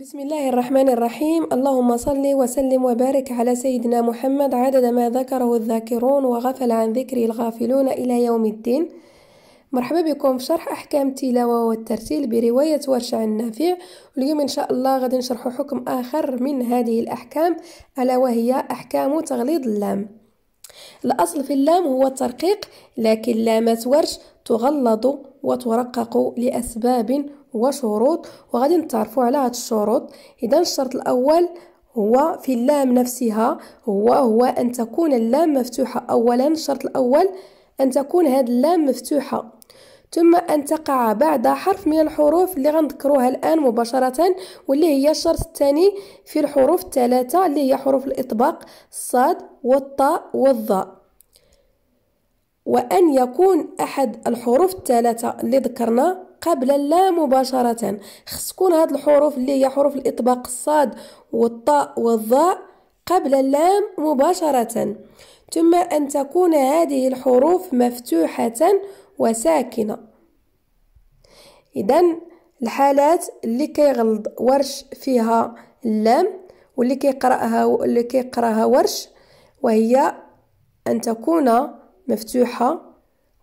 بسم الله الرحمن الرحيم اللهم صل وسلم وبارك على سيدنا محمد عدد ما ذكره الذاكرون وغفل عن ذكره الغافلون إلى يوم الدين مرحبا بكم في شرح أحكام التلاوة والترتيل برواية ورشع عن نافع اليوم إن شاء الله غادي نشرح حكم آخر من هذه الأحكام ألا وهي أحكام تغليظ اللام الأصل في اللام هو الترقيق لكن لامات ورش تغلظ وترقق لأسباب وشروط وغادي نتعرفوا على هاد الشروط إذا الشرط الأول هو في اللام نفسها هو هو أن تكون اللام مفتوحة أولا الشرط الأول أن تكون هاد اللام مفتوحة ثم أن تقع بعد حرف من الحروف اللي غنذكروها الآن مباشرة واللي هي الشرط الثاني في الحروف الثلاثة اللي هي حروف الإطباق الصاد والطاء والظاء وأن يكون أحد الحروف الثلاثة اللي ذكرنا قبل لا مباشرة خص تكون هاد الحروف اللي هي حروف الإطباق الصاد والطاء والظاء قبل اللام مباشرة ثم أن تكون هذه الحروف مفتوحة وساكنة اذا الحالات اللي كيغلظ ورش فيها اللام واللي كيقراها واللي كيقراها ورش وهي ان تكون مفتوحه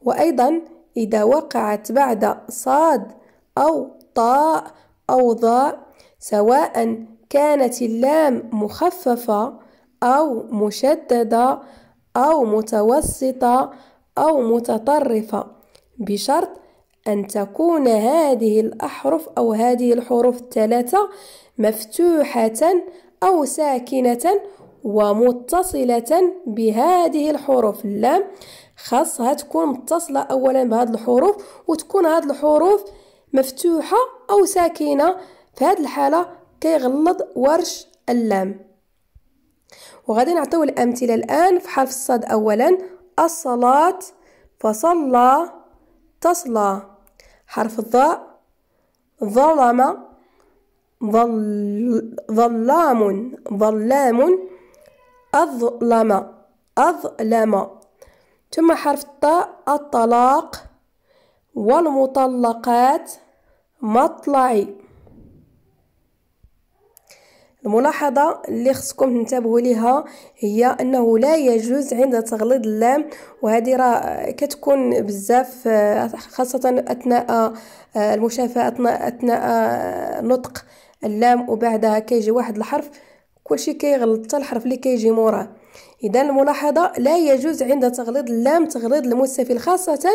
وايضا اذا وقعت بعد صاد او طاء او ضاء سواء كانت اللام مخففه او مشدده او متوسطه او متطرفه بشرط أن تكون هذه الأحرف أو هذه الحروف الثلاثة مفتوحة أو ساكنة ومتصلة بهذه الحروف اللام خاصها تكون متصلة أولا بهذه الحروف وتكون هذه الحروف مفتوحة أو ساكنة في هذه الحالة كيغلط ورش اللام وغادي نعطيو الأمثلة الآن في حرف الصاد أولا الصلاة فصلى تصلى حرف الضاء ظلم ظل ظلام ظلام أظلم أظلم ثم حرف الطاء الطلاق والمطلقات مطلعي الملاحظة اللي خصكم تنتبهوا ليها هي انه لا يجوز عند تغليظ اللام وهذه راه كتكون بزاف خاصة اثناء آه، المشافة اثناء اثناء آه، نطق اللام وبعدها كيجي واحد الحرف كلشي كيغلط حتى الحرف اللي كيجي موراه اذا الملاحظة لا يجوز عند تغليظ اللام تغليظ المستفيل خاصة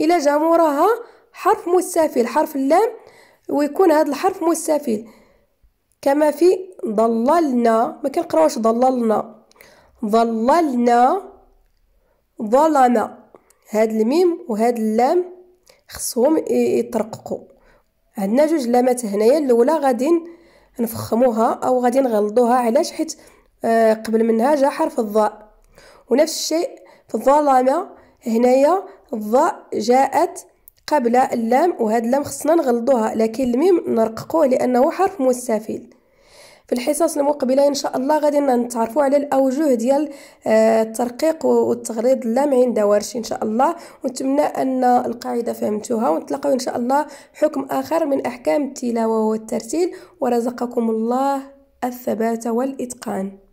الا جا موراها حرف مستفيل حرف اللام ويكون هذا الحرف مستفيل كما في ضللنا ما كنقراوش ضللنا ضللنا ظلم هاد الميم وهاد اللام خصهم يترققوا عندنا جوج لامات هنايا الاولى غادي نفخموها او غادي نغلضوها علاش حيت آه، قبل منها جا حرف الظاء ونفس الشيء في الظلمه هنايا الظاء جاءت قبل اللام وهاد اللام خصنا نغلضوها لكن الميم نرققوه لانه حرف مستفيل في الحصص المقبله ان شاء الله غادي نتعرفوا على الاوجه ديال آه، الترقيق والتغليظ اللام عند ورش ان شاء الله ونتمنى ان القاعده فهمتوها ونتلاقاو ان شاء الله حكم اخر من احكام التلاوه والترتيل ورزقكم الله الثبات والاتقان